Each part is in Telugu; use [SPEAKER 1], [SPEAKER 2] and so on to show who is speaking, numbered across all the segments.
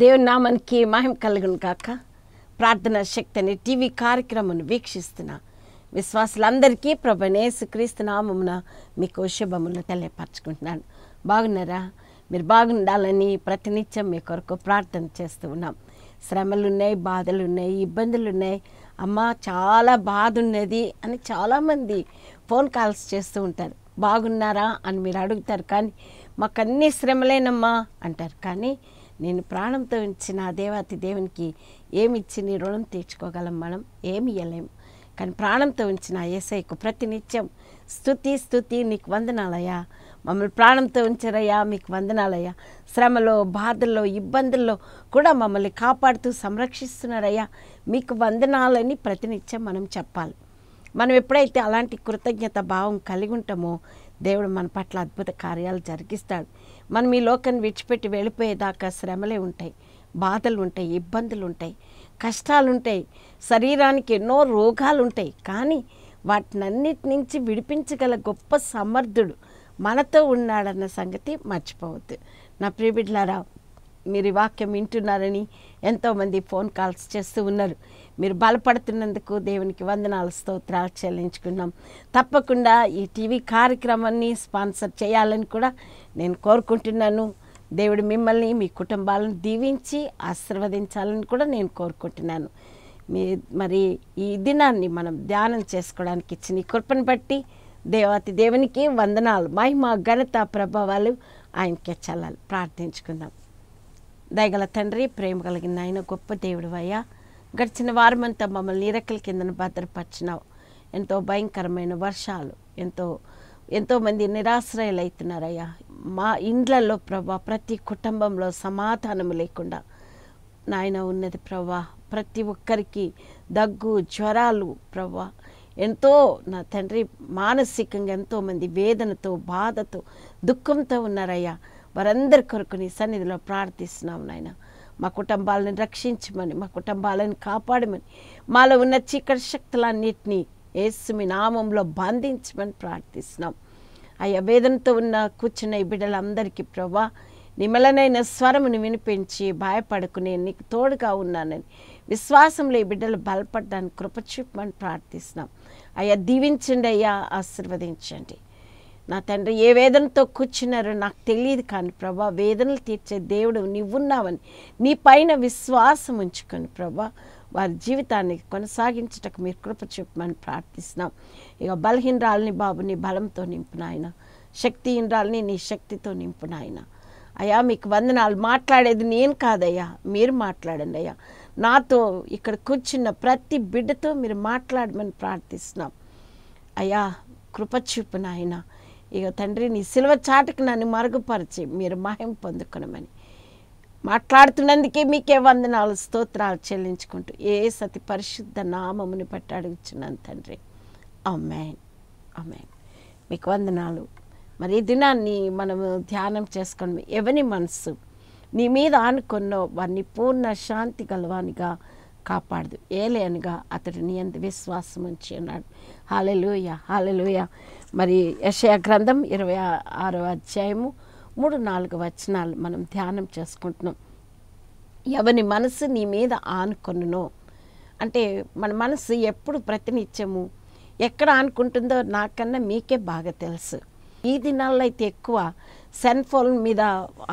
[SPEAKER 1] దేవుని నామానికి మహిమ కలుగును కాక ప్రార్థనా శక్తి అనే టీవీ కార్యక్రమం వీక్షిస్తున్న విశ్వాసులందరికీ ప్రభనేసు క్రీస్తు నామమున మీకు శుభములు తెలియపరచుకుంటున్నాను బాగున్నారా మీరు బాగుండాలని ప్రతినిత్యం మీ కొరకు ప్రార్థన చేస్తూ ఉన్నాం శ్రమలు ఉన్నాయి బాధలు ఉన్నాయి ఇబ్బందులు ఉన్నాయి అమ్మ చాలా బాధ ఉన్నది అని చాలామంది ఫోన్ కాల్స్ చేస్తూ ఉంటారు బాగున్నారా అని మీరు అడుగుతారు కానీ మాకు అన్ని శ్రమలేనమ్మా అంటారు కానీ నేను ప్రాణంతో ఇచ్చిన దేవాతి దేవునికి ఏమి ఇచ్చి నీ రుణం తీర్చుకోగలం మనం ఏమి ఇవ్వలేం కానీ ప్రాణంతో ఉంచిన ఏసైకు ప్రతినిత్యం స్థుతి స్థుతి నీకు వందనాలయ్యా మమ్మల్ని ప్రాణంతో ఉంచరయ్యా మీకు వందనాలయ్యా శ్రమలో బాధల్లో ఇబ్బందుల్లో కూడా మమ్మల్ని కాపాడుతూ సంరక్షిస్తున్నారయ్యా మీకు వందనాలని ప్రతినిత్యం మనం చెప్పాలి మనం ఎప్పుడైతే అలాంటి కృతజ్ఞత భావం కలిగి ఉంటామో దేవుడు మన పట్ల అద్భుత కార్యాలు జరిగిస్తాడు మనం ఈ లోకాన్ని విడిచిపెట్టి వెళ్ళిపోయేదాకా శ్రమలే ఉంటాయి బాధలు ఉంటాయి ఇబ్బందులు ఉంటాయి కష్టాలు ఉంటాయి శరీరానికి ఎన్నో రోగాలు ఉంటాయి కానీ వాటినన్నిటి నుంచి విడిపించగల గొప్ప సమర్థుడు మనతో ఉన్నాడన్న సంగతి మర్చిపోవద్దు నా ప్రియబిడ్లారావు మీరు వాక్యం వింటున్నారని ఎంతోమంది ఫోన్ కాల్స్ చేస్తూ ఉన్నారు మీరు బలపడుతున్నందుకు దేవునికి వందనాలు స్తోత్రాలు చెల్లించుకున్నాం తప్పకుండా ఈ టీవీ కార్యక్రమాన్ని స్పాన్సర్ చేయాలని కూడా నేను కోరుకుంటున్నాను దేవుడు మిమ్మల్ని మీ కుటుంబాలను దీవించి ఆశీర్వదించాలని కూడా నేను కోరుకుంటున్నాను మీ మరి ఈ దినాన్ని మనం ధ్యానం చేసుకోవడానికి ఇచ్చిన ఈ కృపను బట్టి దేవాతి దేవునికి వందనాలు మహిమ ఘనత ప్రభావాలు ఆయనకి చల్లాలి ప్రార్థించుకుందాం దయగల తండ్రి ప్రేమ కలిగిన ఆయన గొప్ప దేవుడు అయ్యా గడిచిన వారమంతా మమ్మల్ని నీరెక్కల కిందను భద్రపరిచినావు ఎంతో భయంకరమైన వర్షాలు ఎంతో ఎంతోమంది అవుతున్నారయ్యా మా ఇండ్లలో ప్రభా ప్రతి కుటుంబంలో సమాధానం లేకుండా నాయన ఉన్నది ప్రభా ప్రతి ఒక్కరికి దగ్గు జ్వరాలు ప్రభా ఎంతో నా తండ్రి మానసికంగా ఎంతోమంది వేదనతో బాధతో దుఃఖంతో ఉన్నారయ్యా వారందరి కొరకు నీ సన్నిధిలో ప్రార్థిస్తున్నాం నాయన మా కుటుంబాలను రక్షించమని మా కుటుంబాలను కాపాడమని మాలో ఉన్న చీకటి శక్తులన్నింటినీ ఏసు మీ నామంలో బంధించమని ప్రార్థిస్తున్నాం అయ్యా వేదనతో ఉన్న కూర్చున్న ఈ బిడ్డలందరికీ ప్రభా నిమలనైన స్వరమును వినిపించి భయపడుకునే నీకు తోడుగా ఉన్నానని విశ్వాసంలో ఈ బిడ్డలు బలపడ్డానికి కృపచూపమని ప్రార్థిస్తున్నాం అయ్యా దీవించండి అయ్యా ఆశీర్వదించండి నా తండ్రి ఏ వేదనతో కూర్చున్నారో నాకు తెలియదు కానీ ప్రభా వేదనలు తీర్చే దేవుడు నీవున్నావని నీ పైన విశ్వాసం ఉంచుకొని ప్రభా వారి జీవితాన్ని కొనసాగించటకు మీరు కృప చూపమని ప్రార్థిస్తున్నాం ఇక బలహీనరాలని బాబు నీ బలంతో నింపునాయన శక్తిహీనరాలని నీ శక్తితో నింపునాయన అయ్యా మీకు వందనాలు మాట్లాడేది నేను కాదయ్యా మీరు మాట్లాడండి అయ్యా నాతో ఇక్కడ కూర్చున్న ప్రతి బిడ్డతో మీరు మాట్లాడమని ప్రార్థిస్తున్నాం అయ్యా కృప ఇక తండ్రి నీ సిల్వ చాటుకు నన్ను మరుగుపరిచి మీరు మహిం పొందుకునమని మాట్లాడుతున్నందుకే మీకే వందనాలు స్తోత్రాలు చెల్లించుకుంటూ ఏ సతి పరిశుద్ధ నామముని పట్టి అడుగుచున్నాను తండ్రి అమ్మాయిన్ అమ్మాయిన్ మీకు వందనాలు మరి ఈ దినాన్ని మనము ధ్యానం చేసుకుని ఎవని మనసు నీ మీద అనుకున్నో వారిని పూర్ణ శాంతి గలవానిగా కాపాడదు ఏలేనుగా అతడిని ఎంత విశ్వాసం ఉంచి అన్నాడు హాలెలుయ హాలెలుయ మరి యశయ గ్రంథం ఇరవై ఆరో అధ్యాయము మూడు నాలుగు వచనాలు మనం ధ్యానం చేసుకుంటున్నాం ఎవని మనసు నీ మీద ఆనుకొనునో అంటే మన మనసు ఎప్పుడు ప్రతినిత్యము ఎక్కడ ఆనుకుంటుందో నాకన్నా మీకే బాగా తెలుసు ఈ దినాల్లో అయితే ఎక్కువ సెల్ ఫోన్ మీద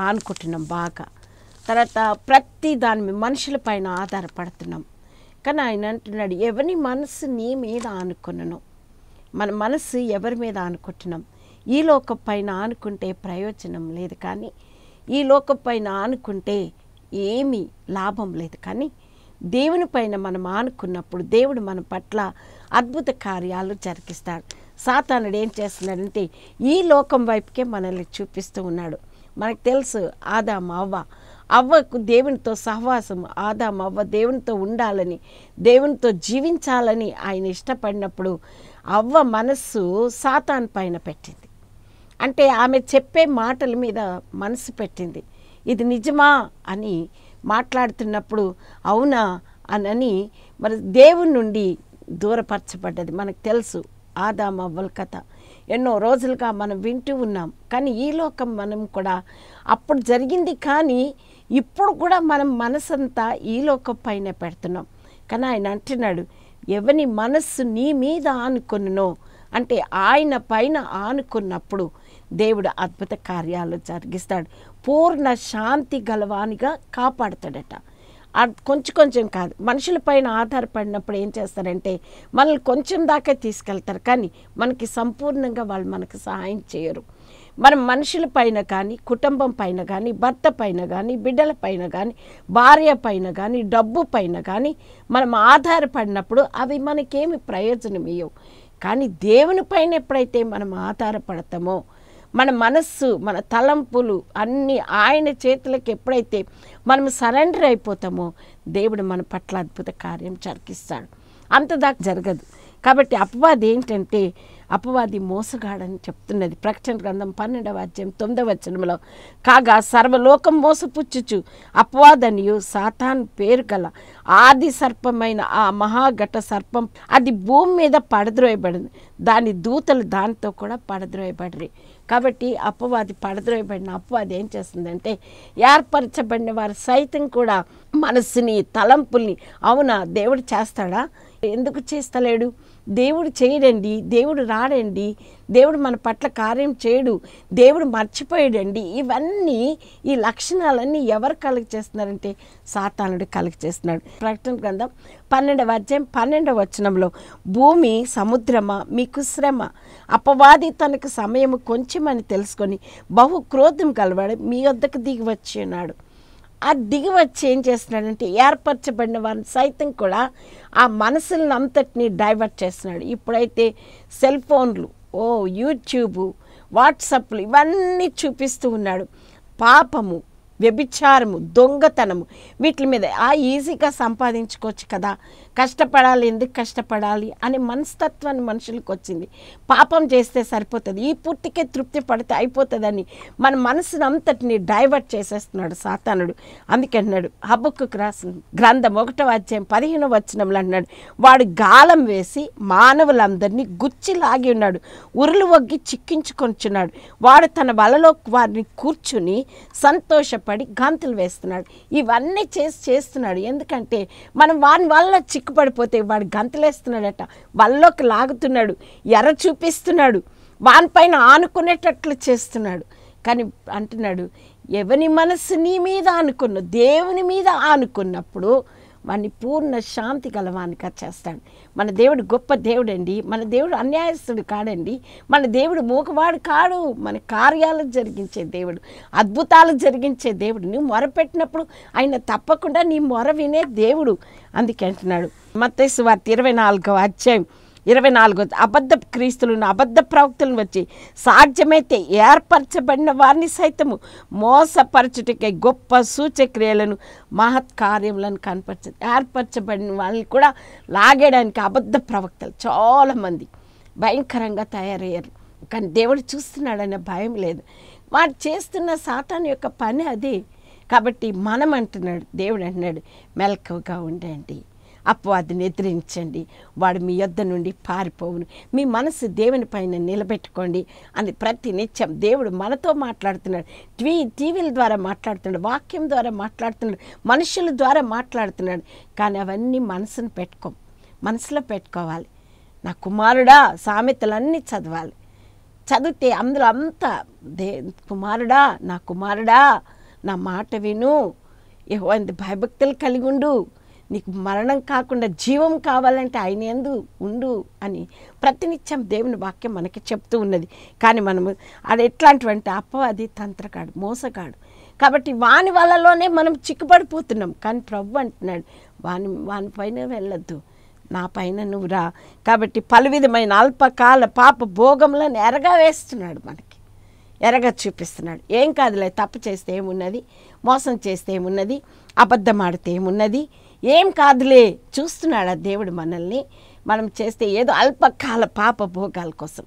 [SPEAKER 1] ఆనుకుంటున్నాం బాగా తర్వాత ప్రతి దాని మనుషుల పైన ఆధారపడుతున్నాం కానీ ఆయన అంటున్నాడు ఎవరి మనసు నీ మీద ఆనుకున్నాను మన మనసు ఎవరి మీద ఆనుకుంటున్నాం ఈ లోకం పైన ఆనుకుంటే ప్రయోజనం లేదు కానీ ఈ లోకం పైన ఆనుకుంటే ఏమీ లాభం లేదు కానీ దేవుని పైన మనం ఆనుకున్నప్పుడు దేవుడు మన పట్ల అద్భుత కార్యాలు జరిగిస్తాడు సాతానుడు ఏం చేస్తున్నాడంటే ఈ లోకం వైపుకే మనల్ని చూపిస్తూ ఉన్నాడు మనకు తెలుసు ఆదా అవ్వ అవ్వకు దేవునితో సహవాసం ఆదాం అవ్వ దేవునితో ఉండాలని దేవునితో జీవించాలని ఆయన ఇష్టపడినప్పుడు అవ్వ మనస్సు సాతాన్ పైన పెట్టింది అంటే ఆమె చెప్పే మాటల మీద మనసు పెట్టింది ఇది నిజమా అని మాట్లాడుతున్నప్పుడు అవునా అనని మరి దేవుని నుండి దూరపరచబడ్డది మనకు తెలుసు ఆదాం అవ్వల కథ ఎన్నో రోజులుగా మనం వింటూ ఉన్నాం కానీ ఈ లోకం మనం కూడా అప్పుడు జరిగింది కానీ ఇప్పుడు కూడా మనం మనసంతా ఈ లోకం పైన పెడుతున్నాం కానీ ఆయన అంటున్నాడు ఎవని మనస్సు నీ మీద ఆనుకున్నో అంటే ఆయన పైన ఆనుకున్నప్పుడు దేవుడు అద్భుత కార్యాలు జరిగిస్తాడు పూర్ణ శాంతి గలవానిగా కాపాడుతాడట కొంచెం కొంచెం కాదు మనుషుల పైన ఆధారపడినప్పుడు ఏం చేస్తారంటే మనల్ని కొంచెం దాకా తీసుకెళ్తారు కానీ మనకి సంపూర్ణంగా వాళ్ళు మనకు సహాయం చేయరు మనం మనుషుల పైన కానీ కుటుంబం పైన కానీ భర్త పైన కానీ బిడ్డల పైన కానీ భార్య పైన కానీ డబ్బు పైన కానీ మనం ఆధారపడినప్పుడు అవి మనకేమి ప్రయోజనం ఇవ్వవు కానీ దేవుని పైన ఎప్పుడైతే మనం ఆధారపడతామో మన మనస్సు మన తలంపులు అన్నీ ఆయన చేతులకు ఎప్పుడైతే మనం సరెండర్ అయిపోతామో దేవుడు మన పట్ల అద్భుత కార్యం అంత అంతదాకా జరగదు కాబట్టి అపవాది ఏంటంటే అపవాది మోసగాడని చెప్తున్నది ప్రకటన గ్రంథం పన్నెండవ అధ్యాయం తొమ్మిదవ వచనంలో కాగా సర్వలోకం మోసపుచ్చుచు అపవాదనియు సాతాన్ పేరు గల ఆది సర్పమైన ఆ మహాఘట సర్పం అది భూమి మీద పడద్రోయబడింది దాని దూతలు దానితో కూడా పడద్రోయబడ్రి కాబట్టి అపవాది పడద్రోయబడిన అపవాది ఏం చేస్తుందంటే ఏర్పరచబడిన వారు సైతం కూడా మనస్సుని తలంపుల్ని అవునా దేవుడు చేస్తాడా ఎందుకు చేస్తలేడు దేవుడు చేయడండి దేవుడు రాడండి దేవుడు మన పట్ల కార్యం చేయడు దేవుడు మర్చిపోయాడండి ఇవన్నీ ఈ లక్షణాలన్నీ ఎవరు కలుగ చేస్తున్నారంటే సాతానుడు కలుగ చేస్తున్నాడు ప్రకటన గ్రంథం పన్నెండవ అధ్యాయం పన్నెండవ వచనంలో భూమి సముద్రమ మీకు శ్రమ అపవాది తనకు సమయము కొంచెమని తెలుసుకొని బహు క్రోధం కలవాడు మీ వద్దకు దిగి వచ్చి ఉన్నాడు ఆ దిగివచ్చి ఏం చేస్తున్నాడంటే ఏర్పరచబడిన వారిని సైతం కూడా ఆ మనసులను అంతటిని డైవర్ట్ చేస్తున్నాడు ఇప్పుడైతే సెల్ ఫోన్లు ఓ యూట్యూబు వాట్సాప్లు ఇవన్నీ చూపిస్తూ ఉన్నాడు పాపము వ్యభిచారము దొంగతనము వీటి మీద ఆ ఈజీగా సంపాదించుకోవచ్చు కదా కష్టపడాలి ఎందుకు కష్టపడాలి అనే మనస్తత్వాన్ని మనుషులకు వచ్చింది పాపం చేస్తే సరిపోతుంది ఈ పూర్తికే తృప్తి పడితే అయిపోతుందని మన మనసును అంతటిని డైవర్ట్ చేసేస్తున్నాడు సాతానుడు అందుకంటున్నాడు హబ్బుకు రాసిన గ్రంథం ఒకటో అధ్యాయం పదిహేను వచ్చినంలో అన్నాడు వాడు గాలం వేసి మానవులందరినీ గుచ్చి లాగి ఉన్నాడు ఉరులు వగ్గి చిక్కించుకొంచున్నాడు వాడు తన వలలో వారిని కూర్చుని సంతోషపడి గంతులు వేస్తున్నాడు ఇవన్నీ చేసి చేస్తున్నాడు ఎందుకంటే మనం వారి వల్ల చిక్ పడిపోతే వాడు గంతలేస్తున్నాడట వల్లోకి లాగుతున్నాడు ఎర్ర చూపిస్తున్నాడు వానిపైన ఆనుకునేటట్లు చేస్తున్నాడు కానీ అంటున్నాడు ఎవని మనసు నీ మీద ఆనుకున్న దేవుని మీద ఆనుకున్నప్పుడు వాడిని పూర్ణ శాంతి గలవానిగా చేస్తాడు మన దేవుడు గొప్ప దేవుడండి మన దేవుడు అన్యాయస్తుడు కాడండి మన దేవుడు మూకవాడు కాడు మన కార్యాలు జరిగించే దేవుడు అద్భుతాలు జరిగించే దేవుడు నువ్వు మొరపెట్టినప్పుడు ఆయన తప్పకుండా నీ మొర వినే దేవుడు అందుకంటున్నాడు అంటున్నాడు మత్తేసు ఇరవై నాలుగవ అధ్యాయం ఇరవై నాలుగు అబద్ధ క్రీస్తులను అబద్ధ ప్రవక్తులను వచ్చి సాధ్యమైతే ఏర్పరచబడిన వారిని సైతము మోసపరచుటకే గొప్ప సూచక్రియలను మహత్కార్యములను కనపరచ ఏర్పరచబడిన వాళ్ళని కూడా లాగేయడానికి అబద్ధ ప్రవక్తలు చాలామంది భయంకరంగా తయారయ్యారు కానీ దేవుడు చూస్తున్నాడనే భయం లేదు వాడు చేస్తున్న సాతాన్ యొక్క పని అది కాబట్టి మనం అంటున్నాడు దేవుడు అంటున్నాడు మెలకువగా ఉండండి అపవాది నిద్రించండి వాడు మీ యొద్ధ నుండి పారిపోవును మీ మనసు దేవుని పైన నిలబెట్టుకోండి అని ప్రతి నిత్యం దేవుడు మనతో మాట్లాడుతున్నాడు టీవీ టీవీల ద్వారా మాట్లాడుతున్నాడు వాక్యం ద్వారా మాట్లాడుతున్నాడు మనుషుల ద్వారా మాట్లాడుతున్నాడు కానీ అవన్నీ మనసును పెట్టుకో మనసులో పెట్టుకోవాలి నా కుమారుడా సామెతలన్నీ చదవాలి చదివితే అందులో అంతా దే కుమారుడా నా కుమారుడా నా మాట విను భయభక్తులు కలిగి ఉండు నీకు మరణం కాకుండా జీవం కావాలంటే ఆయన ఎందు ఉండు అని ప్రతినిత్యం దేవుని వాక్యం మనకి చెప్తూ ఉన్నది కానీ మనము అది ఎట్లాంటివంటే అపవాది తంత్రకాడు మోసగాడు కాబట్టి వాని వలలోనే మనం చిక్కుపడిపోతున్నాం కానీ ప్రభు అంటున్నాడు వాని వాని పైన వెళ్ళొద్దు నా పైన నువ్వు రా కాబట్టి పలు విధమైన అల్పకాల పాప భోగంలను ఎరగా వేస్తున్నాడు మనకి ఎరగ చూపిస్తున్నాడు ఏం కాదులే తప్పు చేస్తే ఏమున్నది మోసం చేస్తే ఏమున్నది అబద్ధమాడితే ఏమున్నది ఏం కాదులే చూస్తున్నాడు ఆ దేవుడు మనల్ని మనం చేస్తే ఏదో అల్పకాల పాప భోగాల కోసం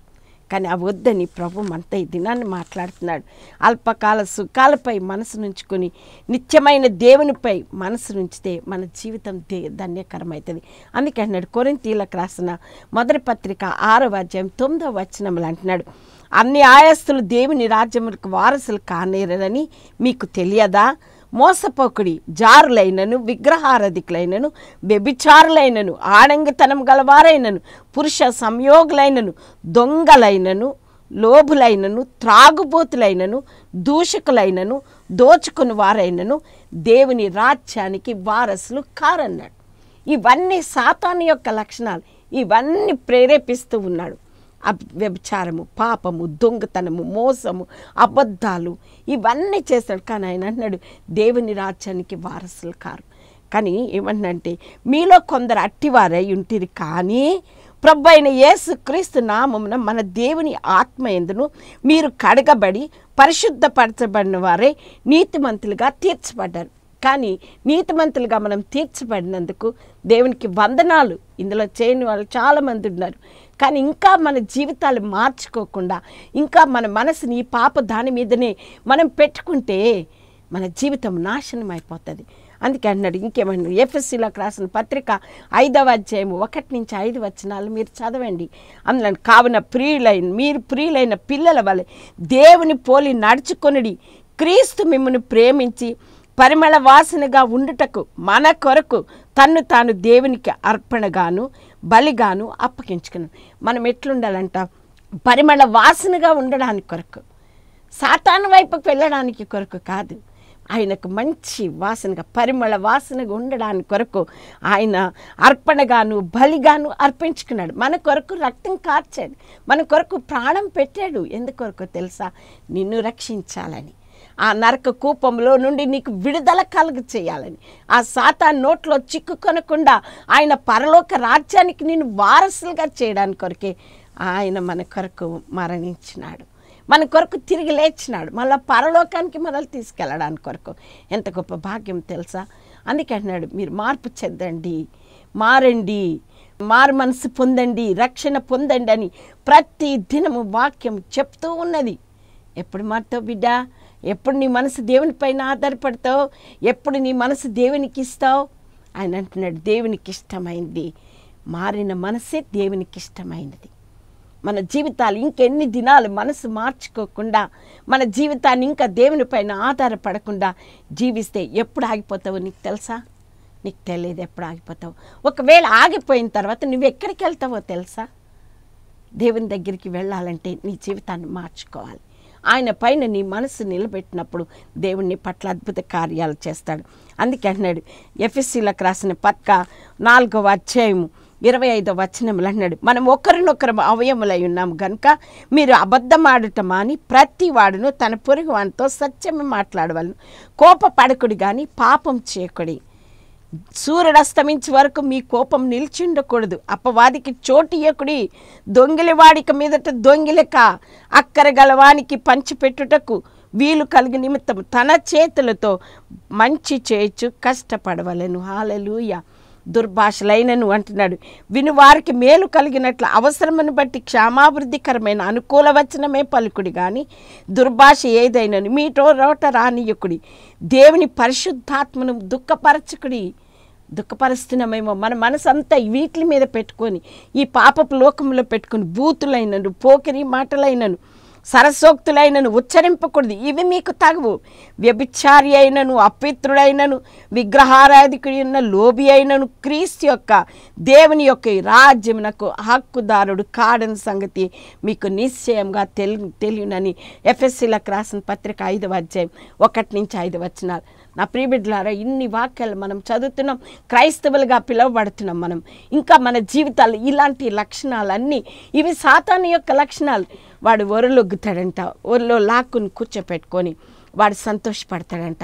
[SPEAKER 1] కానీ ఆ వద్దని ప్రభు మనతో ఈ దినాన్ని మాట్లాడుతున్నాడు అల్పకాల సుఖాలపై మనసు నుంచుకొని నిత్యమైన దేవునిపై మనసు నుంచితే మన జీవితం దే ధన్యకరమవుతుంది అందుకే అన్నాడు కొరింతీలకు రాసిన మొదటి పత్రిక ఆరో అధ్యాయం తొమ్మిదో వచనములు అంటున్నాడు అన్ని ఆయాస్తులు దేవుని రాజ్యములకు వారసులు కానేరని మీకు తెలియదా మోసపోకుడి జారులైనను విగ్రహారధికులైనను వ్యభిచారులైనను ఆడంగతనం గలవారైనను పురుష సంయోగులైనను దొంగలైనను లోభులైనను త్రాగుబోతులైనను దూషకులైనను దోచుకుని వారైనను దేవుని రాజ్యానికి వారసులు కారన్నాడు ఇవన్నీ సాతాను యొక్క లక్షణాలు ఇవన్నీ ప్రేరేపిస్తూ ఉన్నాడు వ్యభిచారము పాపము దొంగతనము మోసము అబద్ధాలు ఇవన్నీ చేస్తాడు కానీ ఆయన అంటున్నాడు దేవుని రాజ్యానికి వారసులు కారు కానీ ఏమంటంటే మీలో కొందరు అట్టివారై ఉంటిరి కానీ ప్రభు అయిన యేసు క్రీస్తు నామమున మన దేవుని ఆత్మ ఎందును మీరు కడగబడి పరిశుద్ధపరచబడిన వారే నీతిమంతులుగా తీర్చబడ్డారు కానీ నీతిమంతులుగా మనం తీర్చబడినందుకు దేవునికి వందనాలు ఇందులో చేయని వాళ్ళు చాలామంది ఉన్నారు కానీ ఇంకా మన జీవితాలు మార్చుకోకుండా ఇంకా మన మనసుని ఈ పాప దాని మీదనే మనం పెట్టుకుంటే మన జీవితం నాశనం అయిపోతుంది అందుకే అన్నాడు ఇంకేమన్నా ఎఫ్ఎస్సిలోకి రాసిన పత్రిక ఐదవ అధ్యాయం ఒకటి నుంచి ఐదు వచనాలు మీరు చదవండి అందులో కావున ప్రియులైన మీరు ప్రియులైన పిల్లల వల్ల దేవుని పోలి నడుచుకొనిడి క్రీస్తు మిమ్మల్ని ప్రేమించి పరిమళ వాసనగా ఉండుటకు మన కొరకు తన్ను తాను దేవునికి అర్పణగాను బలిగాను అప్పగించుకున్నాను మనం ఎట్లుండాలంట పరిమళ వాసనగా ఉండడానికి కొరకు సాతాను వైపుకు వెళ్ళడానికి కొరకు కాదు ఆయనకు మంచి వాసనగా పరిమళ వాసనగా ఉండడానికి కొరకు ఆయన అర్పణగాను బలిగాను అర్పించుకున్నాడు మన కొరకు రక్తం కార్చాడు మన కొరకు ప్రాణం పెట్టాడు ఎందుకొరకు తెలుసా నిన్ను రక్షించాలని ఆ నరక కూపంలో నుండి నీకు విడుదల కలుగు చేయాలని ఆ సాతా నోట్లో చిక్కుకొనకుండా ఆయన పరలోక రాజ్యానికి నేను వారసులుగా చేయడానికి కొరకే ఆయన మన కొరకు మరణించినాడు మన కొరకు తిరిగి లేచినాడు మళ్ళీ పరలోకానికి మనల్ని తీసుకెళ్ళడానికి కొరకు ఎంత గొప్ప భాగ్యం తెలుసా అందుకే మీరు మార్పు చెందండి మారండి మారు మనసు పొందండి రక్షణ పొందండి అని ప్రతి దినము వాక్యం చెప్తూ ఉన్నది ఎప్పుడు మారుతావు బిడ్డ ఎప్పుడు నీ మనసు దేవునిపైన ఆధారపడతావు ఎప్పుడు నీ మనసు దేవునికి ఇస్తావు ఆయన అంటున్నాడు దేవునికి ఇష్టమైంది మారిన మనసే దేవునికి ఇష్టమైనది మన జీవితాలు ఇంకెన్ని దినాలు మనసు మార్చుకోకుండా మన జీవితాన్ని ఇంకా దేవుని పైన ఆధారపడకుండా జీవిస్తే ఎప్పుడు ఆగిపోతావు నీకు తెలుసా నీకు తెలియదు ఎప్పుడు ఆగిపోతావు ఒకవేళ ఆగిపోయిన తర్వాత నువ్వు ఎక్కడికి వెళ్తావో తెలుసా దేవుని దగ్గరికి వెళ్ళాలంటే నీ జీవితాన్ని మార్చుకోవాలి ఆయన పైన నీ మనసు నిలబెట్టినప్పుడు దేవుణ్ణి పట్ల అద్భుత కార్యాలు చేస్తాడు అందుకే అన్నాడు ఎఫ్ఎస్సీలకు రాసిన పక్క నాలుగవ అధ్యాయము ఇరవై ఐదో వచనములు అన్నాడు మనం ఒకరినొకరు అవయములై ఉన్నాము కనుక మీరు అబద్ధమాడటం మాని ప్రతి వాడును తన పొరుగు వానితో సత్యమే మాట్లాడవలను పడకుడు కానీ పాపం చేయకుడి అస్తమించే వరకు మీ కోపం నిలిచిండకూడదు అప్పవాదికి చోటియకుడి దొంగిలివాడిక మీదట దొంగిలక అక్కర గలవానికి పంచిపెట్టుటకు వీలు కలిగి నిమిత్తం తన చేతులతో మంచి చేయొచ్చు కష్టపడవలను హాలలుయ దుర్భాషలైనను అంటున్నాడు విను వారికి మేలు కలిగినట్లు అవసరమును బట్టి క్షేమాభివృద్ధికరమైన అనుకూల వచనమే పలుకుడి కానీ దుర్భాష ఏదైనను మీటో రోట రానియకుడి దేవుని పరిశుద్ధాత్మను దుఃఖపరచుకుడి దుఃఖపరుస్తున్నామేమో మన మనసంతా వీటి మీద పెట్టుకొని ఈ పాపపు లోకంలో పెట్టుకొని బూతులైనను పోకిరి మాటలైనను సరసోక్తులైనను ఉచ్చరింపకూడదు ఇవి మీకు తగవు వ్యభిచారి అయినను అపిత్రుడైనను విగ్రహారాధికుడైన లోబి అయినను క్రీస్తు యొక్క దేవుని యొక్క రాజ్యమునకు హక్కుదారుడు కాడని సంగతి మీకు నిశ్చయంగా తెలి తెలియనని ఎఫ్ఎస్సీలకు రాసిన పత్రిక ఐదు అధ్యాయం ఒకటి నుంచి ఐదు వచ్చినారు నా ప్రియబిడ్డలారా ఇన్ని వాక్యాలు మనం చదువుతున్నాం క్రైస్తవులుగా పిలువబడుతున్నాం మనం ఇంకా మన జీవితాలు ఇలాంటి లక్షణాలన్నీ ఇవి సాతాను యొక్క లక్షణాలు వాడు ఒరలొగ్గుతాడంట ఒరిలో లాక్కుని కూర్చోపెట్టుకొని వాడు సంతోషపడతాడంట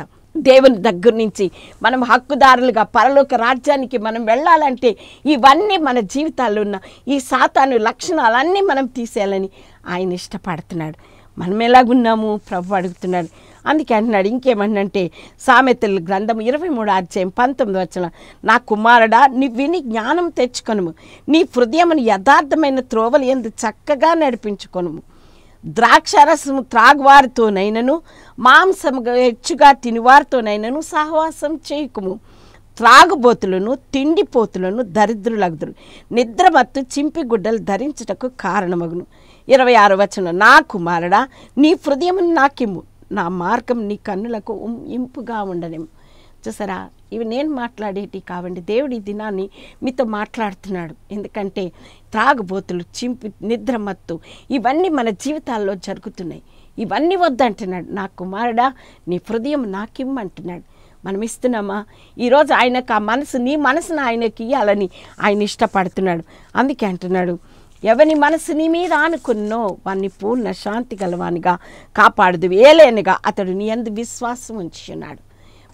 [SPEAKER 1] దేవుని దగ్గర నుంచి మనం హక్కుదారులుగా పరలోక రాజ్యానికి మనం వెళ్ళాలంటే ఇవన్నీ మన జీవితాల్లో ఉన్న ఈ సాతాను లక్షణాలన్నీ మనం తీసేయాలని ఆయన ఇష్టపడుతున్నాడు మనం ఎలాగున్నాము ప్రభు అడుగుతున్నాడు అందుకే అంటున్నాడు ఇంకేమంటే సామెతలు గ్రంథం ఇరవై మూడు అధ్యాయం పంతొమ్మిది వచ్చిన నా కుమారుడా నీ విని జ్ఞానం తెచ్చుకొనుము నీ హృదయమును యథార్థమైన త్రోవలు ఎందు చక్కగా నడిపించుకొనుము ద్రాక్షరసము త్రాగువారితోనైనను మాంసము హెచ్చుగా తినివారితోనైనను సహవాసం చేయకుము త్రాగుబోతులను తిండిపోతులను దరిద్రులగుదురు నిద్రమత్తు చింపిగుడ్డలు ధరించుటకు కారణమగును ఇరవై ఆరు వచ్చిన నా కుమారుడా నీ హృదయం నాకిమ్ము నా మార్గం నీ కన్నులకు ఇంపుగా ఉండనిం చూసారా ఇవి నేను మాట్లాడేటి కావండి దేవుడి దినాన్ని మీతో మాట్లాడుతున్నాడు ఎందుకంటే త్రాగుబోతులు చింపు నిద్రమత్తు ఇవన్నీ మన జీవితాల్లో జరుగుతున్నాయి ఇవన్నీ వద్దంటున్నాడు నా కుమారుడా నీ హృదయం నాకిమ్మంటున్నాడు మనం ఇస్తున్నామా ఈరోజు ఆయనకు ఆ మనసు నీ మనసును ఆయనకి ఇవ్వాలని ఆయన ఇష్టపడుతున్నాడు అందుకే అంటున్నాడు ఎవని మనసు నీ మీద ఆనుకున్నో వాన్ని పూర్ణ శాంతి గలవానిగా కాపాడదు ఏలేనిగా అతడు నీ అందు విశ్వాసం ఉంచున్నాడు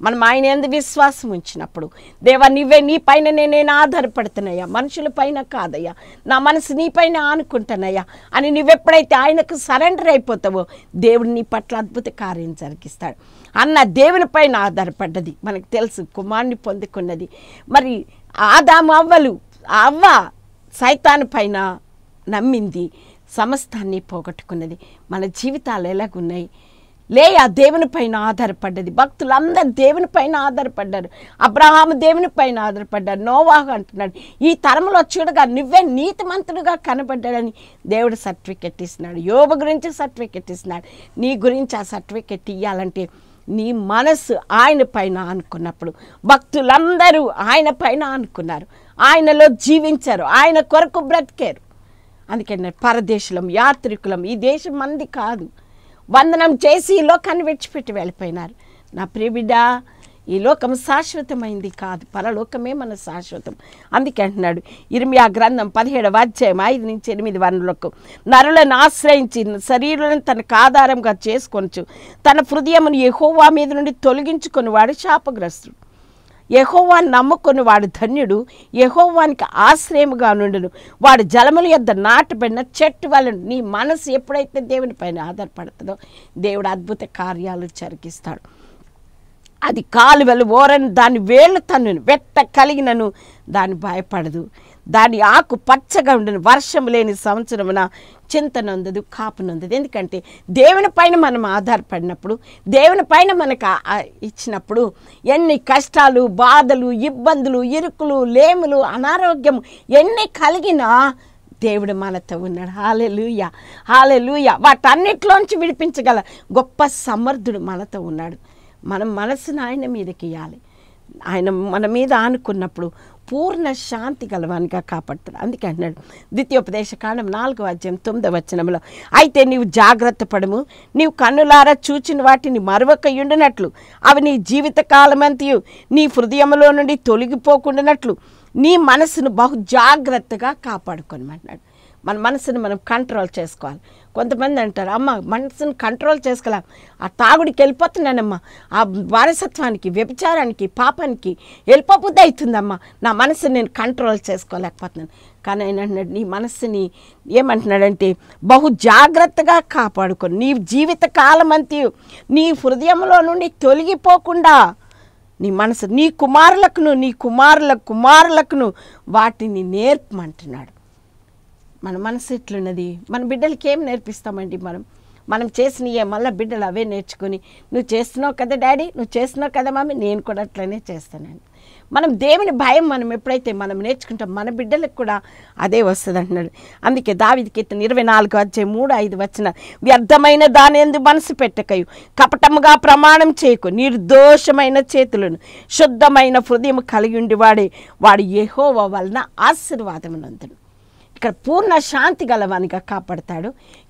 [SPEAKER 1] మనం ఆయన ఎందు విశ్వాసం ఉంచినప్పుడు దేవా నువ్వే నీ పైన నేను ఆధారపడుతున్నాయా మనుషుల పైన కాదయ్యా నా మనసు నీ పైన ఆనుకుంటానయ్యా అని నువ్వెప్పుడైతే ఆయనకు సరెండర్ అయిపోతావో దేవుడు నీ పట్ల అద్భుత కార్యం జరిగిస్తాడు అన్న దేవుని పైన ఆధారపడ్డది మనకు తెలుసు కుమారుని పొందుకున్నది మరి ఆదాము అవ్వలు అవ్వ సైతాను పైన నమ్మింది సమస్తాన్ని పోగొట్టుకున్నది మన జీవితాలు ఎలాగున్నాయి లేయా దేవుని పైన ఆధారపడ్డది భక్తులందరూ దేవుని పైన ఆధారపడ్డారు అబ్రహాము దేవుని పైన ఆధారపడ్డారు నోవాహు అంటున్నాడు ఈ తరంలో చూడగా నువ్వే నీతిమంతుడుగా కనబడ్డాడని దేవుడు సర్టిఫికెట్ ఇస్తున్నాడు యోగ గురించి సర్టిఫికెట్ ఇస్తున్నాడు నీ గురించి ఆ సర్టిఫికెట్ ఇవ్వాలంటే నీ మనస్సు ఆయన పైన అనుకున్నప్పుడు భక్తులందరూ ఆయన పైన అనుకున్నారు ఆయనలో జీవించారు ఆయన కొరకు బ్రతికారు అందుకని పరదేశులం యాత్రికులం ఈ దేశం మంది కాదు వందనం చేసి ఈ లోకాన్ని విడిచిపెట్టి వెళ్ళిపోయినారు నా ప్రియబిడ్డ ఈ లోకం శాశ్వతమైంది కాదు పరలోకమే మన శాశ్వతం అందుకే అంటున్నాడు ఇరిమియా గ్రంథం పదిహేడవ అధ్యాయం ఐదు నుంచి ఎనిమిది వనరులకు నరులను ఆశ్రయించి శరీరాలను తనకు ఆధారంగా చేసుకొనచ్చు తన హృదయమును ఎహోవా మీద నుండి తొలగించుకుని వాడు శాపగ్రస్తుడు యహోవాన్ నమ్ముకొని వాడు ధన్యుడు యహోవానికి ఆశ్రయముగా నుండును వాడు జలముల యొద్ద నాటబడిన చెట్టు వల్ల నీ మనసు ఎప్పుడైతే దేవుని పైన ఆధారపడుతుందో దేవుడు అద్భుత కార్యాలు చరికిస్తాడు అది కాలువలు ఓరని దాని వేళ్ళు తన్ను వెట్ట కలిగినను దాన్ని భయపడదు దాని ఆకు పచ్చగా ఉండిన వర్షం లేని సంవత్సరమున చింతనొందదు కాపునొందదు ఎందుకంటే దేవుని పైన మనం ఆధారపడినప్పుడు దేవుని పైన మనకు ఇచ్చినప్పుడు ఎన్ని కష్టాలు బాధలు ఇబ్బందులు ఇరుకులు లేములు అనారోగ్యం ఎన్ని కలిగినా దేవుడు మనతో ఉన్నాడు హాలెలుయ హాలెలుయ వాటన్నిటిలోంచి విడిపించగల గొప్ప సమర్థుడు మనతో ఉన్నాడు మనం మనసును ఆయన మీదకి ఇవ్వాలి ఆయన మన మీద ఆనుకున్నప్పుడు పూర్ణ శాంతి గలవానిగా కాపాడుతాడు అందుకే అంటున్నాడు ద్వితీయోపదేశ కాండం నాలుగో అధ్యాయం తొమ్మిదో వచనంలో అయితే నీవు జాగ్రత్త పడము నీవు కన్నులారా చూచిన వాటిని మరొక ఉండినట్లు అవి నీ జీవిత కాలమంతయు నీ హృదయంలో నుండి తొలగిపోకుండానట్లు నీ మనసును బహు జాగ్రత్తగా కాపాడుకోనమంటున్నాడు మన మనసుని మనం కంట్రోల్ చేసుకోవాలి కొంతమంది అంటారు అమ్మ మనసుని కంట్రోల్ చేసుకోలేం ఆ తాగుడికి వెళ్ళిపోతున్నానమ్మా ఆ వారసత్వానికి వ్యభిచారానికి పాపానికి వెళ్ళిపోబుద్ధి అవుతుందమ్మా నా మనసుని నేను కంట్రోల్ చేసుకోలేకపోతున్నాను కానీ ఆయన అంటున్నాడు నీ మనస్సుని ఏమంటున్నాడంటే బహు జాగ్రత్తగా కాపాడుకొని నీ జీవిత కాలమంతి నీ హృదయంలో నుండి తొలగిపోకుండా నీ మనసు నీ కుమారులకును నీ కుమారుల కుమారులకును వాటిని నేర్పమంటున్నాడు మన మనసు ఎట్లున్నది మన బిడ్డలకి ఏం నేర్పిస్తామండి మనం మనం ఏ మళ్ళీ బిడ్డలు అవే నేర్చుకొని నువ్వు చేస్తున్నావు కదా డాడీ నువ్వు చేస్తున్నావు కదా మమ్మీ నేను కూడా అట్లనే చేస్తానండి మనం దేవుని భయం మనం ఎప్పుడైతే మనం నేర్చుకుంటాం మన బిడ్డలకు కూడా అదే వస్తుంది అంటున్నాడు అందుకే దావిది కీర్తన ఇరవై నాలుగు వచ్చే మూడు ఐదు వచ్చిన వ్యర్థమైన దాని ఎందు మనసు పెట్టకయు కపటముగా ప్రమాణం చేయకు నిర్దోషమైన చేతులను శుద్ధమైన హృదయం కలిగి ఉండి వాడే వాడు ఏహోవ వలన ఆశీర్వాదం ఇక్కడ పూర్ణ శాంతి గలవానిగా కాపాడతాడు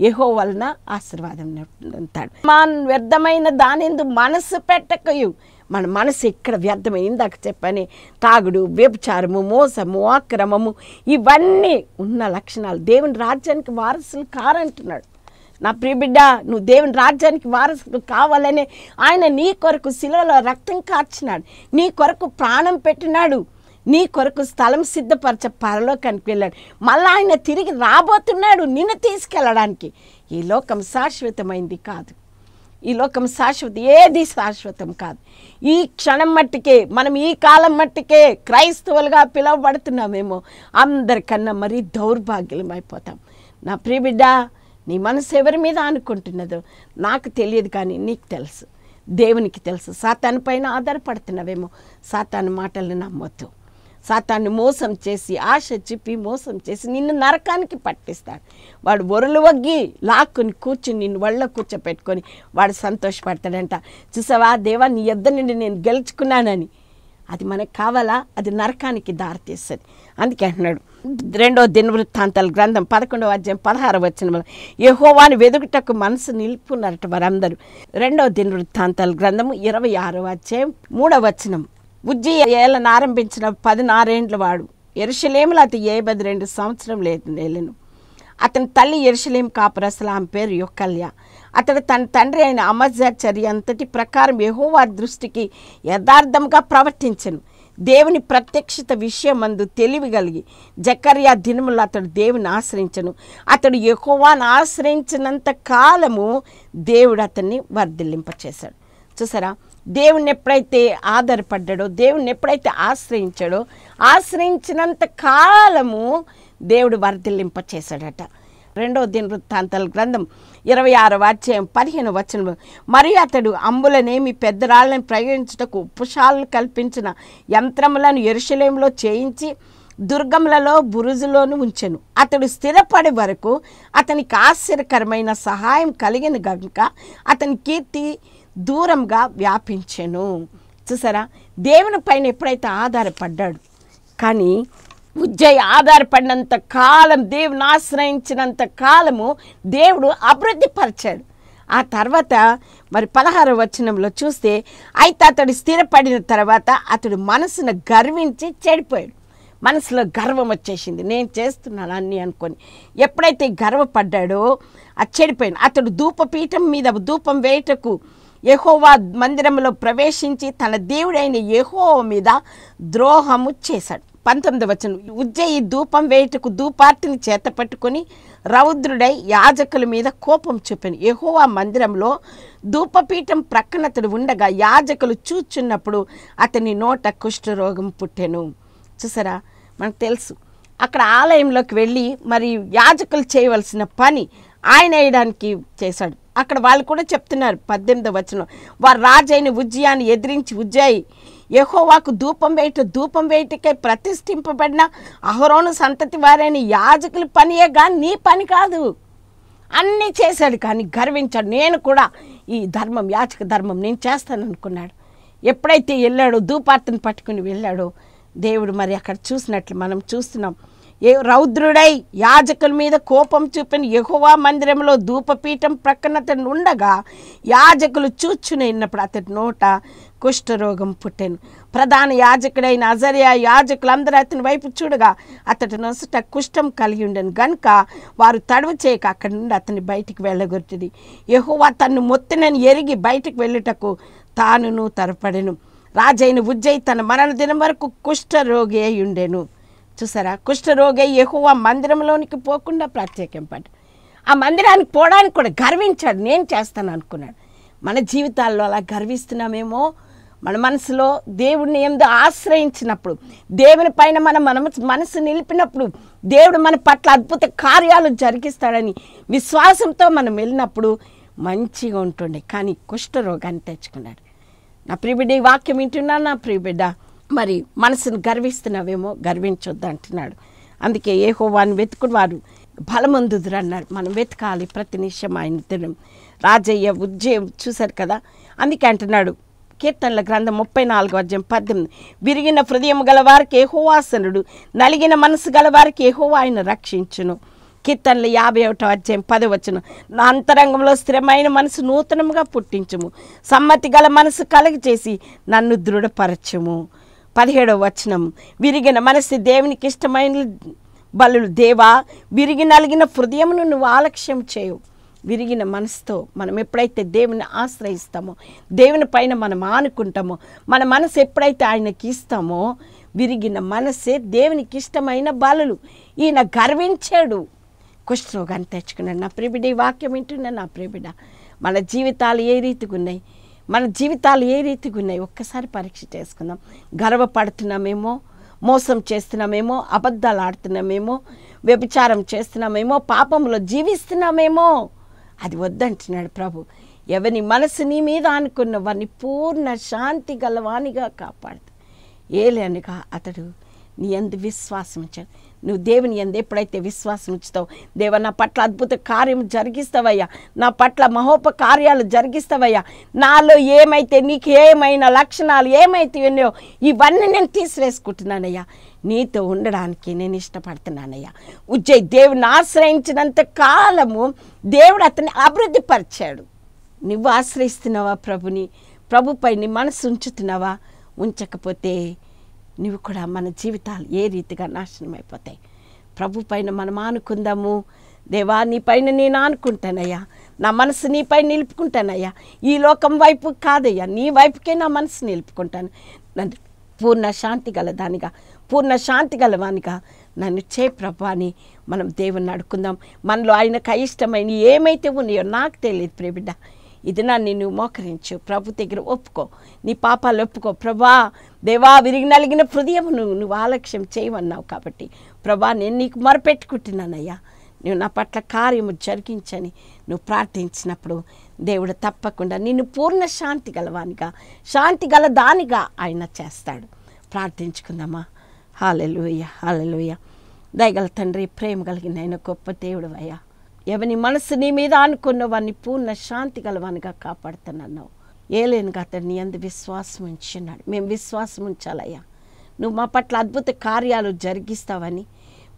[SPEAKER 1] ఎహో వలన ఆశీర్వాదం అంటాడు మాన్ వ్యర్థమైన దానిందు మనసు పెట్టకయు మన మనసు ఇక్కడ వ్యర్థమై ఇందాక చెప్పని తాగుడు వ్యభిచారము మోసము అక్రమము ఇవన్నీ ఉన్న లక్షణాలు దేవుని రాజ్యానికి వారసులు కారంటున్నాడు నా ప్రియబిడ్డ నువ్వు దేవుని రాజ్యానికి వారసులు కావాలనే ఆయన నీ కొరకు శిలలో రక్తం కార్చినాడు నీ కొరకు ప్రాణం పెట్టినాడు నీ కొరకు స్థలం సిద్ధపరచ పరలోకానికి వెళ్ళాడు మళ్ళీ ఆయన తిరిగి రాబోతున్నాడు నిన్ను తీసుకెళ్ళడానికి ఈ లోకం శాశ్వతమైంది కాదు ఈ లోకం శాశ్వత ఏది శాశ్వతం కాదు ఈ క్షణం మట్టికే మనం ఈ కాలం మట్టికే క్రైస్తవులుగా పిలువబడుతున్నామేమో అందరికన్నా మరీ దౌర్భాగ్యం అయిపోతాం నా ప్రియబిడ్డ నీ మనసు ఎవరి మీద అనుకుంటున్నదో నాకు తెలియదు కానీ నీకు తెలుసు దేవునికి తెలుసు సాతాను పైన ఆధారపడుతున్నావేమో సాతాను మాటలు నమ్మొద్దు సాతాన్ని మోసం చేసి ఆశ చెప్పి మోసం చేసి నిన్ను నరకానికి పట్టిస్తాడు వాడు ఒరలు వగ్గి లాక్కుని కూర్చుని నిన్ను వాళ్ళ కూర్చోపెట్టుకొని వాడు సంతోషపడతాడంట చూసావా దేవా నీ ఇద్దరి నుండి నేను గెలుచుకున్నానని అది మనకు కావాలా అది నరకానికి దారితీస్తుంది అందుకే అంటున్నాడు రెండో దినవృత్తాంతాల గ్రంథం పదకొండవ అధ్యాయం పదహారు వచ్చిన యహోవాని వెదుగుటకు మనసు నిలుపున్నారట వారందరూ రెండో దినవృత్తాంతాల గ్రంథము ఇరవై ఆరో అధ్యాయం మూడవ వచనం ఉజ్జి ఏలను ఆరంభించిన పదినారేండ్ల వాడు ఎరుషలేములు అతని ఏబది రెండు సంవత్సరం లేదు నేలను అతని తల్లి ఎరుషలేం కాపురసలు ఆమె పేరు యొక్కల్య అతడు తన తండ్రి అయిన అమర్జా చర్య అంతటి ప్రకారం యహోవా దృష్టికి యథార్థంగా ప్రవర్తించను దేవుని ప్రత్యక్షత విషయమందు తెలివి కలిగి జకర్యా దినములు అతడు దేవుని ఆశ్రయించను అతడు యహోవాను ఆశ్రయించినంత కాలము దేవుడు అతన్ని వర్ధిల్లింపచేశాడు చూసారా దేవుణ్ణి ఎప్పుడైతే ఆధారపడ్డాడో దేవుణ్ణి ఎప్పుడైతే ఆశ్రయించాడో ఆశ్రయించినంత కాలము దేవుడు వర్ధిల్లింప చేశాడట రెండో దినవృత్తాంతాల గ్రంథం ఇరవై ఆరో అధ్యాయం పదిహేను వచనం మరియు అతడు అంబులనేమి పెద్దరాళ్ళని ప్రయోగించుటకు ఉపశాలను కల్పించిన యంత్రములను ఎరుశలేంలో చేయించి దుర్గములలో బురుజులోను ఉంచెను అతడు స్థిరపడే వరకు అతనికి ఆశ్చర్యకరమైన సహాయం కలిగిన గనుక అతని కీర్తి దూరంగా వ్యాపించెను చూసారా దేవుని పైన ఎప్పుడైతే ఆధారపడ్డాడు కానీ ఉజ్జయ్ ఆధారపడినంత కాలం దేవుని ఆశ్రయించినంత కాలము దేవుడు అభివృద్ధిపరచాడు ఆ తర్వాత మరి పదహారు వచనంలో చూస్తే అయితే అతడు స్థిరపడిన తర్వాత అతడు మనసును గర్వించి చెడిపోయాడు మనసులో గర్వం వచ్చేసింది నేను చేస్తున్నాను అన్ని అనుకొని ఎప్పుడైతే గర్వపడ్డాడో అది చెడిపోయింది అతడు ధూపపీఠం మీద ధూపం వేయటకు యహోవా మందిరంలో ప్రవేశించి తన దేవుడైన యహో మీద ద్రోహము చేశాడు పంతొమ్మిది వచ్చిన ఉజ్జయి ధూపం వేయుటకు ధూపార్తిని చేత పట్టుకొని రౌద్రుడై యాజకుల మీద కోపం చూపాను ఎహోవా మందిరంలో ధూపపీఠం ప్రక్కనతడు ఉండగా యాజకులు చూచున్నప్పుడు అతని నోట కుష్ఠరోగం పుట్టాను చూసారా మనకు తెలుసు అక్కడ ఆలయంలోకి వెళ్ళి మరి యాజకులు చేయవలసిన పని ఆయన వేయడానికి చేశాడు అక్కడ వాళ్ళు కూడా చెప్తున్నారు పద్దెనిమిదో వచనం వారు రాజైన ఉజ్జయాన్ని ఎదిరించి ఉజ్జాయి యహోవాకు ధూపం వేయట ధూపం వేయటకే ప్రతిష్ఠింపబడిన అహరోను సంతతి వారైన యాజకుల పనియే కానీ నీ పని కాదు అన్నీ చేశాడు కానీ గర్వించాడు నేను కూడా ఈ ధర్మం యాచక ధర్మం నేను చేస్తాను అనుకున్నాడు ఎప్పుడైతే వెళ్ళాడో ధూపార్తను పట్టుకుని వెళ్ళాడో దేవుడు మరి అక్కడ చూసినట్లు మనం చూస్తున్నాం రౌద్రుడై యాజకుల మీద కోపం చూపిన యహోవా మందిరంలో ధూపపీఠం ప్రక్కన అతను ఉండగా యాజకులు చూచునైనప్పుడు అతడి నోట కుష్ఠరోగం పుట్టాను ప్రధాన యాజకుడైన అజరియా యాజకులందరూ అతని వైపు చూడగా అతడి నొసట కుష్టం కలిగి ఉండను గనుక వారు తడవ చేయక అక్కడి నుండి అతన్ని బయటికి వెళ్ళగొట్టింది యహోవా తన్ను మొత్తినని ఎరిగి బయటికి వెళ్ళుటకు తానును తరపడెను రాజైన ఉజ్జయ్ తన మరణ దినం వరకు కుష్ఠరోగి అయి ఉండెను చూసారా ఎహో ఎహువ మందిరంలోనికి పోకుండా ప్రత్యేకింపాడు ఆ మందిరానికి పోవడానికి కూడా గర్వించాడు నేను చేస్తాను అనుకున్నాడు మన జీవితాల్లో అలా గర్విస్తున్నామేమో మన మనసులో దేవుడిని ఎందు ఆశ్రయించినప్పుడు దేవుని పైన మన మన మనసు నిలిపినప్పుడు దేవుడు మన పట్ల అద్భుత కార్యాలు జరిగిస్తాడని విశ్వాసంతో మనం వెళ్ళినప్పుడు మంచిగా ఉంటుండే కానీ కుష్ఠరోగాన్ని తెచ్చుకున్నాడు నా ప్రియబిడ్డ ఈ వాక్యం వింటున్నా నా ప్రియబిడ్డ మరి మనసును గర్విస్తున్నావేమో గర్వించొద్దు అంటున్నాడు అందుకే ఏహో వాని వెతుకుడు వారు బలమందుదురు అన్నారు మనం వెతకాలి ప్రతి నిమిషం ఆయన తినం రాజయ్య ఉజ్జయం చూశారు కదా అందుకే అంటున్నాడు కీర్తనల గ్రంథం ముప్పై నాలుగు అధ్యయం పద్దెనిమిది విరిగిన హృదయం గలవారికి ఏహోవాసనుడు నలిగిన మనసు గలవారికి ఏహో ఆయన రక్షించును కీర్తనలు యాభై ఒకటో అధ్యాయం పదవచ్చును నా అంతరంగంలో స్థిరమైన మనసు నూతనంగా పుట్టించుము సమ్మతి గల మనసు కలగ చేసి నన్ను దృఢపరచము పదిహేడవ వచనం విరిగిన మనసు దేవునికి ఇష్టమైన బలు దేవా విరిగి నలిగిన హృదయమును నువ్వు ఆలక్ష్యం చేయు విరిగిన మనసుతో మనం ఎప్పుడైతే దేవుని ఆశ్రయిస్తామో దేవుని పైన మనం ఆనుకుంటామో మన మనసు ఎప్పుడైతే ఆయనకి ఇస్తామో విరిగిన మనసే దేవునికి ఇష్టమైన బలులు ఈయన గర్వించాడు కుష్ఠరోగాన్ని తెచ్చుకున్నాడు నా ప్రేబిడ ఈ వాక్యం వింటున్నాను నా ప్రేబిడ మన జీవితాలు ఏ రీతిగా ఉన్నాయి మన జీవితాలు ఏ రీతిగా ఉన్నాయి ఒక్కసారి పరీక్ష చేసుకుందాం గర్వపడుతున్నామేమో మోసం చేస్తున్నామేమో అబద్ధాలు ఆడుతున్నామేమో వ్యభిచారం చేస్తున్నామేమో పాపంలో జీవిస్తున్నామేమో అది వద్దంటున్నాడు ప్రభు ఎవని మనసు నీ మీద అనుకున్న వారిని పూర్ణ శాంతి గలవానిగా కాపాడు ఏలేనుగా అతడు నీ అందు విశ్వాసం ఇచ్చాడు నువ్వు దేవుని ఎందు ఎప్పుడైతే విశ్వాసం ఉంచుతావు దేవ నా పట్ల అద్భుత కార్యం జరిగిస్తావయ్యా నా పట్ల మహోప కార్యాలు జరిగిస్తావయ్యా నాలో ఏమైతే నీకు ఏమైనా లక్షణాలు ఏమైతే ఉన్నాయో ఇవన్నీ నేను తీసివేసుకుంటున్నానయ్యా నీతో ఉండడానికి నేను ఇష్టపడుతున్నానయ్యా ఉజ్జయ్ దేవుని ఆశ్రయించినంత కాలము దేవుడు అతన్ని అభివృద్ధి పరిచాడు నువ్వు ఆశ్రయిస్తున్నావా ప్రభుని ప్రభుపై నీ మనసు ఉంచుతున్నావా ఉంచకపోతే నువ్వు కూడా మన జీవితాలు ఏ రీతిగా నాశనం అయిపోతాయి ప్రభు పైన మనం ఆనుకుందాము దేవా నీ పైన నేను ఆనుకుంటానయ్యా నా మనసు నీపై నిలుపుకుంటానయ్యా ఈ లోకం వైపు కాదయ్యా నీ వైపుకే నా మనసు నిలుపుకుంటాను నన్ను పూర్ణ శాంతి గలదానిగా పూర్ణ శాంతి గలవానిగా నన్ను చే ప్రభు అని మనం దేవుణ్ణి అడుకుందాం మనలో ఆయనకు అయిష్టమైన ఏమైతే ఉన్నాయో నాకు తెలియదు ప్రేబిడ్డ ఈ దినాన్ని నువ్వు మోకరించు ప్రభు దగ్గర ఒప్పుకో నీ పాపాలు ఒప్పుకో ప్రభా దేవా విరిగి నలిగిన హృదయం నువ్వు నువ్వు ఆలక్ష్యం చేయమన్నావు కాబట్టి ప్రభా నేను నీకు మొరపెట్టుకుంటున్నానయ్యా నువ్వు నా పట్ల కార్యము జరిగించని నువ్వు ప్రార్థించినప్పుడు దేవుడు తప్పకుండా నిన్ను పూర్ణ శాంతి గలవానిగా శాంతి గల దానిగా ఆయన చేస్తాడు ప్రార్థించుకుందామా హాలెలుయ హాలెలుయ దయగల తండ్రి ప్రేమ కలిగిన ఆయన గొప్ప దేవుడు అయ్యా ఎవని మనసు నీ మీద అనుకున్నవాన్ని పూర్ణ శాంతి గలవానిగా కాపాడుతానన్నావు ఏలేనుగా అతడు నీ అందు విశ్వాసం ఉంచున్నాడు మేము విశ్వాసం ఉంచాలయ్యా నువ్వు మా పట్ల అద్భుత కార్యాలు జరిగిస్తావని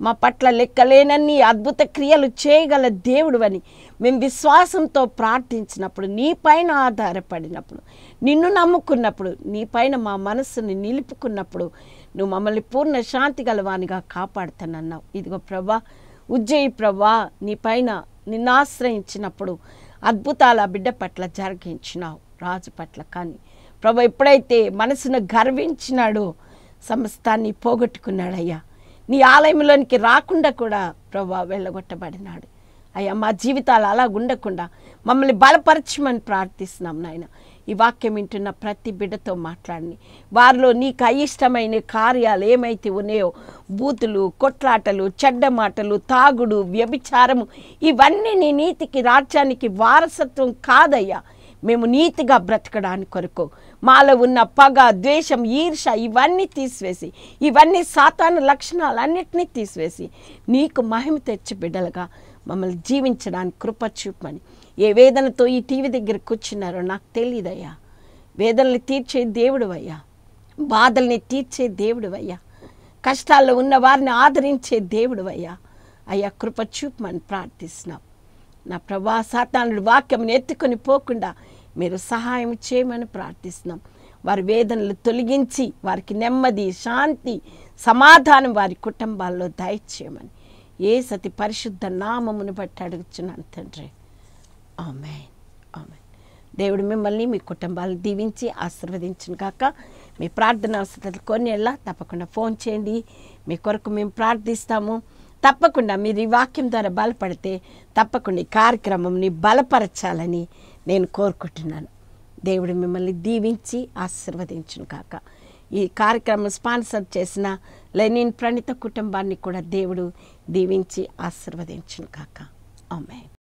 [SPEAKER 1] మా పట్ల లెక్కలేనన్ని అద్భుత క్రియలు చేయగల దేవుడు అని మేము విశ్వాసంతో ప్రార్థించినప్పుడు నీ పైన ఆధారపడినప్పుడు నిన్ను నమ్ముకున్నప్పుడు నీ పైన మా మనసుని నిలుపుకున్నప్పుడు నువ్వు మమ్మల్ని పూర్ణ శాంతి గలవానిగా కాపాడుతానన్నావు ఇదిగో ప్రభా ఉజ్జయి ప్రభా నీ పైన నిన్నాశ్రయించినప్పుడు అద్భుతాల బిడ్డ పట్ల జరిగించినావు రాజు పట్ల కానీ ప్రభా ఎప్పుడైతే మనసును గర్వించినాడో సమస్తాన్ని పోగొట్టుకున్నాడయ్యా నీ ఆలయంలోనికి రాకుండా కూడా ప్రభా వెళ్ళగొట్టబడినాడు అయ్యా మా జీవితాలు అలా ఉండకుండా మమ్మల్ని బలపరచమని ప్రార్థిస్తున్నాం నాయన ఈ వాక్యం వింటున్న ప్రతి బిడ్డతో మాట్లాడి వారిలో నీకు అయిష్టమైన కార్యాలు ఏమైతే ఉన్నాయో బూతులు కొట్లాటలు చెడ్డ మాటలు తాగుడు వ్యభిచారము ఇవన్నీ నీ నీతికి రాజ్యానికి వారసత్వం కాదయ్యా మేము నీతిగా బ్రతకడానికి కొరకు మాలో ఉన్న పగ ద్వేషం ఈర్ష ఇవన్నీ తీసివేసి ఇవన్నీ సాతాను లక్షణాలు అన్నిటినీ తీసివేసి నీకు మహిమ తెచ్చి బిడ్డలుగా మమ్మల్ని జీవించడానికి కృప ఏ వేదనతో ఈ టీవీ దగ్గరకు వచ్చినారో నాకు తెలియదయ్యా వేదనల్ని తీర్చే దేవుడు అయ్యా బాధల్ని తీర్చే దేవుడు అయ్యా కష్టాల్లో ఉన్న వారిని ఆదరించే దేవుడు అయ్యా అయ్యా కృప చూపమని ప్రార్థిస్తున్నాం నా ప్రభా సాతానుడు వాక్యం ఎత్తుకొని పోకుండా మీరు సహాయం చేయమని ప్రార్థిస్తున్నాం వారి వేదనలు తొలగించి వారికి నెమ్మది శాంతి సమాధానం వారి కుటుంబాల్లో దయచేయమని ఏ సతి పరిశుద్ధ నామమును బట్టి అడుగుచున్నాను తండ్రి ఆమె ఆమె దేవుడు మిమ్మల్ని మీ కుటుంబాలను దీవించి ఆశీర్వదించిన కాక మీ ప్రార్థన అవసరాలు కొన్ని ఎలా తప్పకుండా ఫోన్ చేయండి మీ కొరకు మేము ప్రార్థిస్తాము తప్పకుండా మీరు ఈ వాక్యం ద్వారా బలపడితే తప్పకుండా ఈ కార్యక్రమంని బలపరచాలని నేను కోరుకుంటున్నాను దేవుడు మిమ్మల్ని దీవించి ఆశీర్వదించును కాక ఈ కార్యక్రమం స్పాన్సర్ చేసిన లెనిన్ ప్రణీత కుటుంబాన్ని కూడా దేవుడు దీవించి ఆశీర్వదించును కాక అమ్మాయి